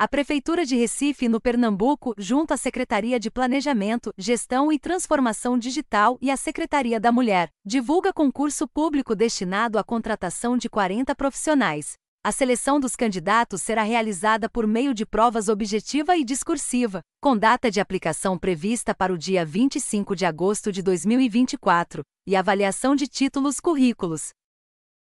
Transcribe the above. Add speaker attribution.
Speaker 1: a Prefeitura de Recife, no Pernambuco, junto à Secretaria de Planejamento, Gestão e Transformação Digital e à Secretaria da Mulher, divulga concurso público destinado à contratação de 40 profissionais. A seleção dos candidatos será realizada por meio de provas objetiva e discursiva, com data de aplicação prevista para o dia 25 de agosto de 2024, e avaliação de títulos currículos.